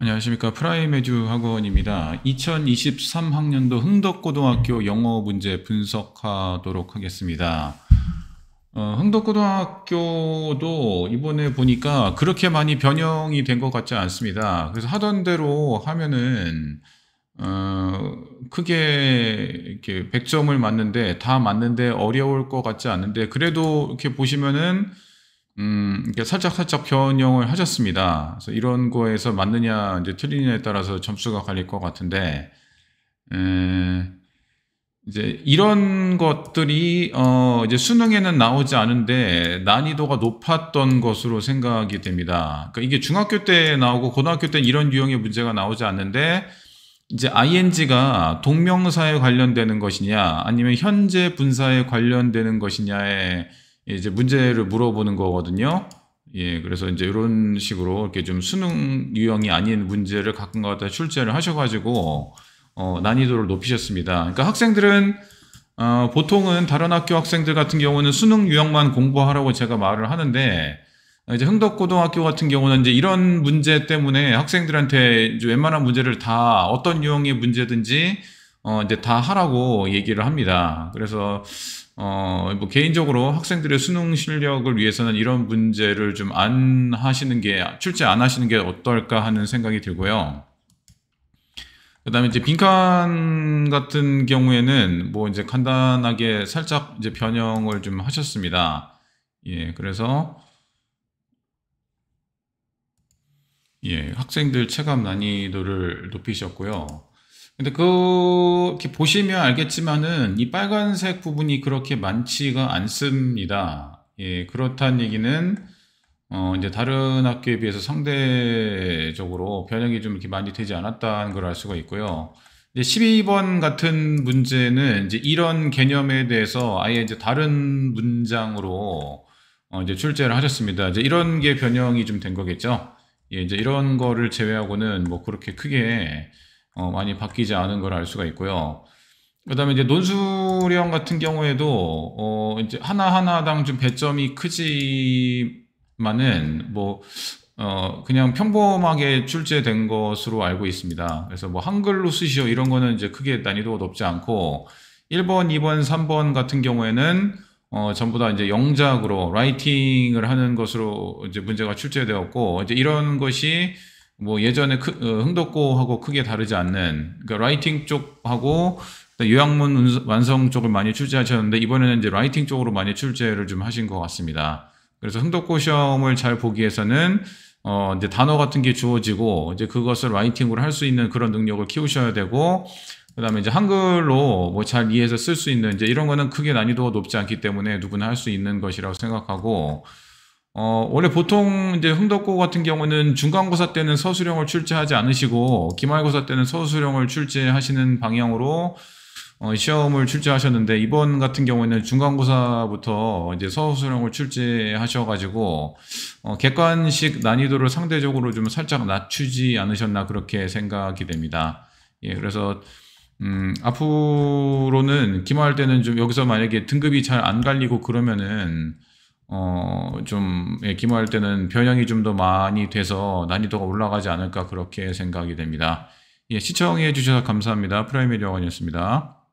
네, 안녕하십니까. 프라이메듀 학원입니다. 2023학년도 흥덕고등학교 영어 문제 분석하도록 하겠습니다. 어, 흥덕고등학교도 이번에 보니까 그렇게 많이 변형이 된 것 같지 않습니다. 그래서 하던 대로 하면은 어, 크게 이렇게 100점을 맞는데 다 맞는데 어려울 것 같지 않은데 그래도 이렇게 보시면은 음, 살짝 살짝 변형을 하셨습니다. 그래서 이런 거에서 맞느냐 이제 틀리냐에 따라서 점수가 갈릴 것 같은데 에, 이제 이런 것들이 어, 이제 수능에는 나오지 않은데 난이도가 높았던 것으로 생각이 됩니다. 그러니까 이게 중학교 때 나오고 고등학교 때는 이런 유형의 문제가 나오지 않는데 이제 ing가 동명사에 관련되는 것이냐 아니면 현재 분사에 관련되는 것이냐에 이제 문제를 물어보는 거거든요. 예, 그래서 이제 이런 식으로 이렇게 좀 수능 유형이 아닌 문제를 가끔가다 출제를 하셔가지고 어, 난이도를 높이셨습니다. 그러니까 학생들은 어, 보통은 다른 학교 학생들 같은 경우는 수능 유형만 공부하라고 제가 말을 하는데 이제 흥덕고등학교 같은 경우는 이제 이런 문제 때문에 학생들한테 이제 웬만한 문제를 다 어떤 유형의 문제든지 어, 이제 다 하라고 얘기를 합니다. 그래서, 어, 뭐, 개인적으로 학생들의 수능 실력을 위해서는 이런 문제를 좀 안 하시는 게, 출제 안 하시는 게 어떨까 하는 생각이 들고요. 그 다음에 이제 빈칸 같은 경우에는 뭐 이제 간단하게 살짝 이제 변형을 좀 하셨습니다. 예, 그래서, 예, 학생들 체감 난이도를 높이셨고요. 근데 그 이렇게 보시면 알겠지만은 이 빨간색 부분이 그렇게 많지가 않습니다. 예, 그렇다는 얘기는 어 이제 다른 학교에 비해서 상대적으로 변형이 좀 이렇게 많이 되지 않았다는 걸 알 수가 있고요. 이제 12번 같은 문제는 이제 이런 개념에 대해서 아예 이제 다른 문장으로 어 이제 출제를 하셨습니다. 이제 이런 게 변형이 좀 된 거겠죠. 예, 이제 이런 거를 제외하고는 뭐 그렇게 크게 어, 많이 바뀌지 않은 걸 알 수가 있고요. 그 다음에 이제 논술형 같은 경우에도, 어, 이제 하나하나당 좀 배점이 크지만은, 뭐, 어, 그냥 평범하게 출제된 것으로 알고 있습니다. 그래서 뭐 한글로 쓰시오 이런 거는 이제 크게 난이도가 높지 않고, 1번, 2번, 3번 같은 경우에는, 어, 전부 다 이제 영작으로 라이팅을 하는 것으로 이제 문제가 출제되었고, 이제 이런 것이 뭐 예전에 크, 어, 흥덕고하고 크게 다르지 않는 그러니까 라이팅 쪽하고 요양문 완성 쪽을 많이 출제하셨는데 이번에는 이제 라이팅 쪽으로 많이 출제를 좀 하신 것 같습니다. 그래서 흥덕고 시험을 잘 보기 위해서는 어 이제 단어 같은 게 주어지고 이제 그것을 라이팅으로 할 수 있는 그런 능력을 키우셔야 되고 그다음에 이제 한글로 뭐 잘 이해해서 쓸 수 있는 이제 이런 거는 크게 난이도가 높지 않기 때문에 누구나 할 수 있는 것이라고 생각하고 어, 원래 보통 이제 흥덕고 같은 경우는 중간고사 때는 서술형을 출제하지 않으시고 기말고사 때는 서술형을 출제하시는 방향으로 어, 시험을 출제하셨는데 이번 같은 경우에는 중간고사부터 이제 서술형을 출제하셔가지고 어, 객관식 난이도를 상대적으로 좀 살짝 낮추지 않으셨나 그렇게 생각이 됩니다. 예, 그래서 음, 앞으로는 기말 때는 좀 여기서 만약에 등급이 잘 안 갈리고 그러면은 어, 좀, 예, 기모할 때는 변형이 좀 더 많이 돼서 난이도가 올라가지 않을까 그렇게 생각이 됩니다. 예, 시청해 주셔서 감사합니다. 프라이머리 영원이었습니다.